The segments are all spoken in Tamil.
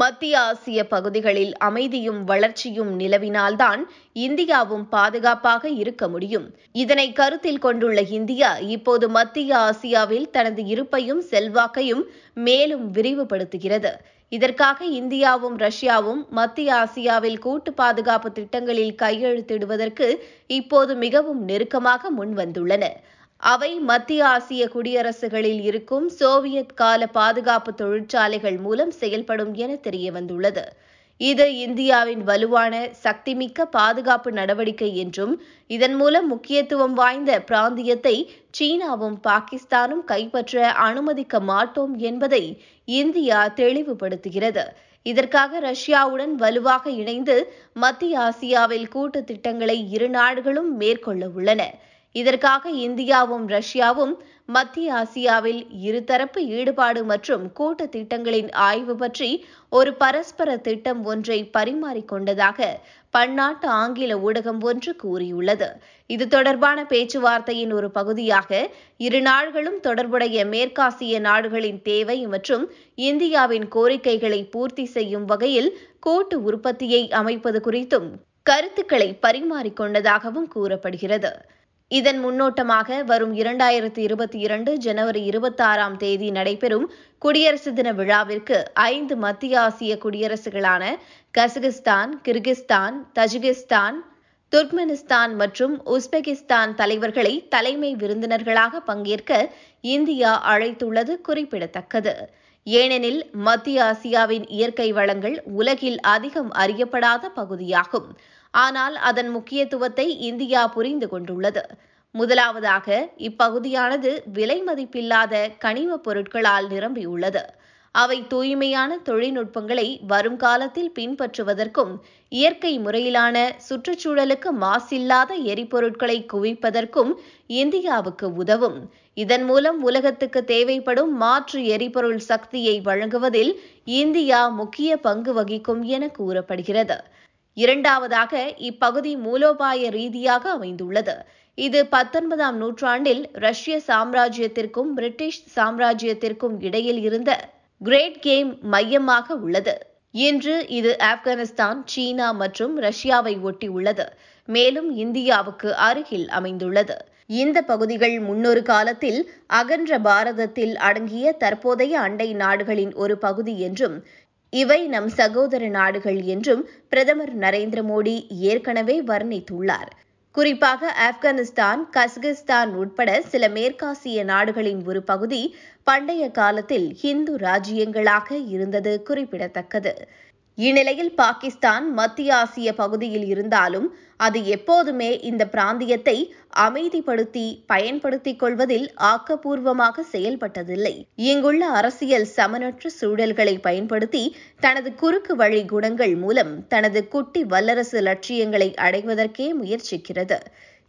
மத்திய ஆசிய பகுதிகளில் அமைதியும் வளர்ச்சியும் நிலவினால்தான் இந்தியாவும் பாதுகாப்பாக இருக்க முடியும் இதனை கருத்தில் கொண்டுள்ள இந்தியா இப்போது மத்திய ஆசியாவில் தனது இருப்பையும் செல்வாக்கையும் மேலும் விரிவுபடுத்துகிறது இதற்காக இந்தியாவும் ரஷ்யாவும் மத்திய ஆசியாவில் கூட்டு பாதுகாப்பு திட்டங்களில் கையெழுத்திடுவதற்கு இப்போது மிகவும் நெருக்கமாக முன்வந்துள்ளன அவை மத்திய ஆசிய குடியரசுகளில் இருக்கும் சோவியத் கால பாதுகாப்பு தொழிற்சாலைகள் மூலம் செயல்படும் என தெரியவந்துள்ளது இது இந்தியாவின் வலுவான சக்திமிக்க பாதுகாப்பு நடவடிக்கை என்றும் இதன் மூலம் முக்கியத்துவம் வாய்ந்த பிராந்தியத்தை சீனாவும் பாகிஸ்தானும் கைப்பற்ற அனுமதிக்க மாட்டோம் என்பதை இந்தியா தெளிவுபடுத்துகிறது இதற்காக ரஷ்யாவுடன் வலுவாக இணைந்து மத்திய ஆசியாவில் கூட்டு திட்டங்களை இரு நாடுகளும் மேற்கொள்ள உள்ளன இதற்காக இந்தியாவும் ரஷ்யாவும் மத்திய ஆசியாவில் இருதரப்பு ஈடுபாடு மற்றும் கூட்டு திட்டங்களின் ஆய்வு பற்றி ஒரு பரஸ்பர திட்டம் ஒன்றை பரிமாறிக்கொண்டதாக பன்னாட்டு ஆங்கில ஊடகம் ஒன்று கூறியுள்ளது இது தொடர்பான பேச்சுவார்த்தையின் ஒரு பகுதியாக இரு நாடுகளும் தொடர்புடைய மேற்காசிய நாடுகளின் தேவை மற்றும் இந்தியாவின் கோரிக்கைகளை பூர்த்தி செய்யும் வகையில் கூட்டு உற்பத்தியை அமைப்பது குறித்தும் கருத்துக்களை பரிமாறிக்கொண்டதாகவும் கூறப்படுகிறது இதன் முன்னோட்டமாக வரும் இரண்டாயிரத்தி இருபத்தி இரண்டு ஜனவரி இருபத்தாறாம் தேதி நடைபெறும் குடியரசு தின விழாவிற்கு ஐந்து மத்திய ஆசிய குடியரசுகளான கசகிஸ்தான் கிர்கிஸ்தான் தஜிகிஸ்தான் துர்க்மெனிஸ்தான் மற்றும் உஸ்பெகிஸ்தான் தலைவர்களை தலைமை விருந்தினர்களாக பங்கேற்க இந்தியா அழைத்துள்ளது குறிப்பிடத்தக்கது ஏனெனில் மத்திய ஆசியாவின் இயற்கை வளங்கள் உலகில் அதிகம் அறியப்படாத பகுதியாகும் ஆனால் அதன் முக்கியத்துவத்தை இந்தியா புரிந்து கொண்டுள்ளது முதலாவதாக இப்பகுதியானது விலை மதிப்பில்லாத கனிமப் பொருட்களால் நிரம்பியுள்ளது அவை தூய்மையான தொழில்நுட்பங்களை வரும் பின்பற்றுவதற்கும் இயற்கை முறையிலான சுற்றுச்சூழலுக்கு மாசில்லாத எரிபொருட்களை குவிப்பதற்கும் இந்தியாவுக்கு உதவும் இதன் மூலம் உலகத்துக்கு தேவைப்படும் மாற்று எரிபொருள் சக்தியை வழங்குவதில் இந்தியா முக்கிய பங்கு வகிக்கும் என கூறப்படுகிறது இரண்டாவதாக இப்பகுதி மூலோபாய ரீதியாக அமைந்துள்ளது இது பத்தொன்பதாம் நூற்றாண்டில் ரஷ்ய சாம்ராஜ்யத்திற்கும் பிரிட்டிஷ் சாம்ராஜ்யத்திற்கும் இடையில் இருந்த கிரேட் கேம் மையமாக உள்ளது இன்று இது ஆப்கானிஸ்தான் சீனா மற்றும் ரஷ்யாவை ஒட்டி உள்ளது மேலும் இந்தியாவுக்கு அருகில் அமைந்துள்ளது இந்த பகுதிகள் முன்னொரு காலத்தில் அகன்ற பாரதத்தில் அடங்கிய தற்போதைய அண்டை நாடுகளின் ஒரு பகுதி என்றும் இவை நம் சகோதர நாடுகள் என்றும் பிரதமர் நரேந்திர மோடி ஏற்கனவே வர்ணித்துள்ளார் குறிப்பாக ஆப்கானிஸ்தான் கஸ்கிஸ்தான் உட்பட சில மேற்காசிய நாடுகளின் ஒரு பகுதி பண்டைய காலத்தில் ஹிந்து ராஜ்யங்களாக இருந்தது குறிப்பிடத்தக்கது இந்நிலையில் பாகிஸ்தான் மத்திய ஆசிய பகுதியில் இருந்தாலும் அது எப்போதுமே இந்த பிராந்தியத்தை அமைதிப்படுத்தி பயன்படுத்திக் கொள்வதில் ஆக்கப்பூர்வமாக செயல்பட்டதில்லை இங்குள்ள அரசியல் சமனற்ற சூழல்களை பயன்படுத்தி தனது குறுக்கு வழி குணங்கள் மூலம் தனது குட்டி வல்லரசு லட்சியங்களை அடைவதற்கே முயற்சிக்கிறது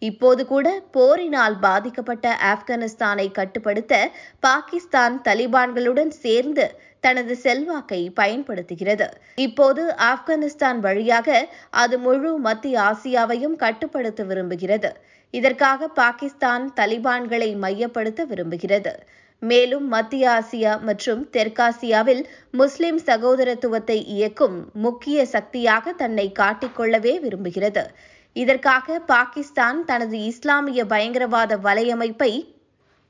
இப்போது கூட போரினால் பாதிக்கப்பட்ட ஆப்கானிஸ்தானை கட்டுப்படுத்த பாகிஸ்தான் தலிபான்களுடன் சேர்ந்து தனது செல்வாக்கை பயன்படுத்துகிறது இப்போது ஆப்கானிஸ்தான் வழியாக அது முழு மத்திய ஆசியாவையும் கட்டுப்படுத்த விரும்புகிறது இதற்காக பாகிஸ்தான் தலிபான்களை மையப்படுத்த விரும்புகிறது மேலும் மத்திய ஆசியா மற்றும் தெற்காசியாவில் முஸ்லிம் சகோதரத்துவத்தை இயக்கும் முக்கிய சக்தியாக தன்னை காட்டிக்கொள்ளவே விரும்புகிறது இதற்காக பாகிஸ்தான் தனது இஸ்லாமிய பயங்கரவாத வலையமைப்பை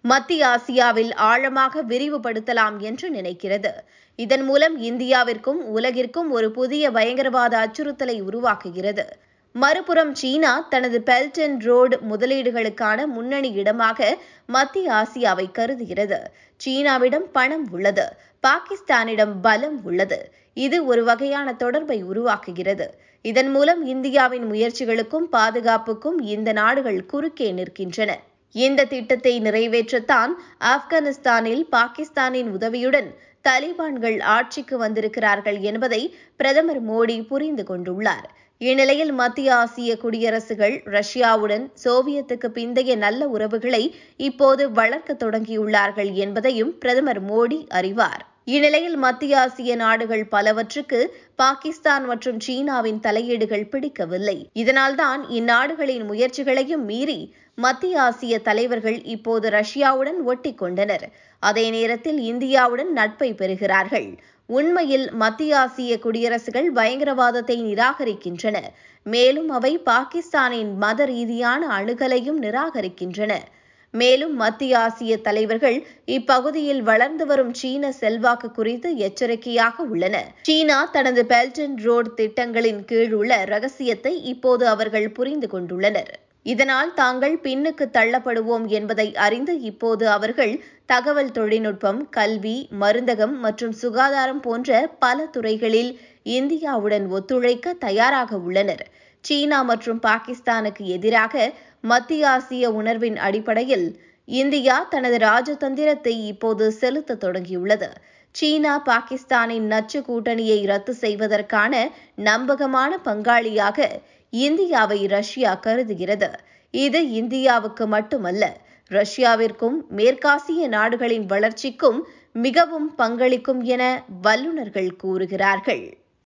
மத்திய ஆசியாவில் ஆழமாக விரிவுபடுத்தலாம் என்று நினைக்கிறது இதன் மூலம் இந்தியாவிற்கும் உலகிற்கும் ஒரு புதிய பயங்கரவாத அச்சுறுத்தலை உருவாக்குகிறது மறுபுறம் சீனா தனது பெல்ட் அண்ட் ரோடு முதலீடுகளுக்கான முன்னணி இடமாக மத்திய ஆசியாவை கருதுகிறது சீனாவிடம் பணம் உள்ளது பாகிஸ்தானிடம் பலம் உள்ளது இது ஒரு வகையான தொடர்பை உருவாக்குகிறது இதன் மூலம் இந்தியாவின் முயற்சிகளுக்கும் பாதுகாப்புக்கும் இந்த நாடுகள் குறுக்கே நிற்கின்றன இந்த திட்டத்தை நிறைவேற்றத்தான் ஆப்கானிஸ்தானில் பாகிஸ்தானின் உதவியுடன் தலிபான்கள் ஆட்சிக்கு வந்திருக்கிறார்கள் என்பதை பிரதமர் மோடி புரிந்து கொண்டுள்ளார் இந்நிலையில் மத்திய ஆசிய குடியரசுகள் ரஷ்யாவுடன் சோவியத்துக்கு பிந்தைய நல்ல உறவுகளை இப்போது வளர்க்க தொடங்கியுள்ளார்கள் என்பதையும் பிரதமர் மோடி அறிவார் இந்நிலையில் மத்திய ஆசிய நாடுகள் பலவற்றுக்கு பாகிஸ்தான் மற்றும் சீனாவின் தலையீடுகள் பிடிக்கவில்லை இதனால்தான் இந்நாடுகளின் முயற்சிகளையும் மீறி மத்திய ஆசிய தலைவர்கள் இப்போது ரஷ்யாவுடன் ஒட்டி கொண்டனர் அதே நேரத்தில் இந்தியாவுடன் நட்பை பெறுகிறார்கள் உண்மையில் மத்திய ஆசிய குடியரசுகள் பயங்கரவாதத்தை நிராகரிக்கின்றன மேலும் அவை பாகிஸ்தானின் மத ரீதியான அணுகலையும் நிராகரிக்கின்றன மேலும் மத்திய ஆசிய தலைவர்கள் இப்பகுதியில் வளர்ந்து வரும் சீன செல்வாக்கு குறித்து எச்சரிக்கையாக உள்ளனர் சீனா தனது பெல்டன் ரோட் திட்டங்களின் கீழ் உள்ள ரகசியத்தை இப்போது அவர்கள் புரிந்து கொண்டுள்ளனர் இதனால் தாங்கள் பின்னுக்கு தள்ளப்படுவோம் என்பதை அறிந்து இப்போது அவர்கள் தகவல் தொழில்நுட்பம் கல்வி மருந்தகம் மற்றும் சுகாதாரம் போன்ற பல துறைகளில் இந்தியாவுடன் ஒத்துழைக்க தயாராக உள்ளனர் சீனா மற்றும் பாகிஸ்தானுக்கு எதிராக மத்திய ஆசிய உணர்வின் அடிப்படையில் இந்தியா தனது ராஜதந்திரத்தை இப்போது செலுத்த தொடங்கியுள்ளது சீனா பாகிஸ்தானின் நச்சு கூட்டணியை ரத்து செய்வதற்கான நம்பகமான பங்காளியாக இந்தியாவை ரஷ்யா கருதுகிறது இது இந்தியாவுக்கு மட்டுமல்ல ரஷ்யாவிற்கும் மேற்காசிய நாடுகளின் வளர்ச்சிக்கும் மிகவும் பங்களிக்கும் என வல்லுநர்கள் கூறுகிறார்கள்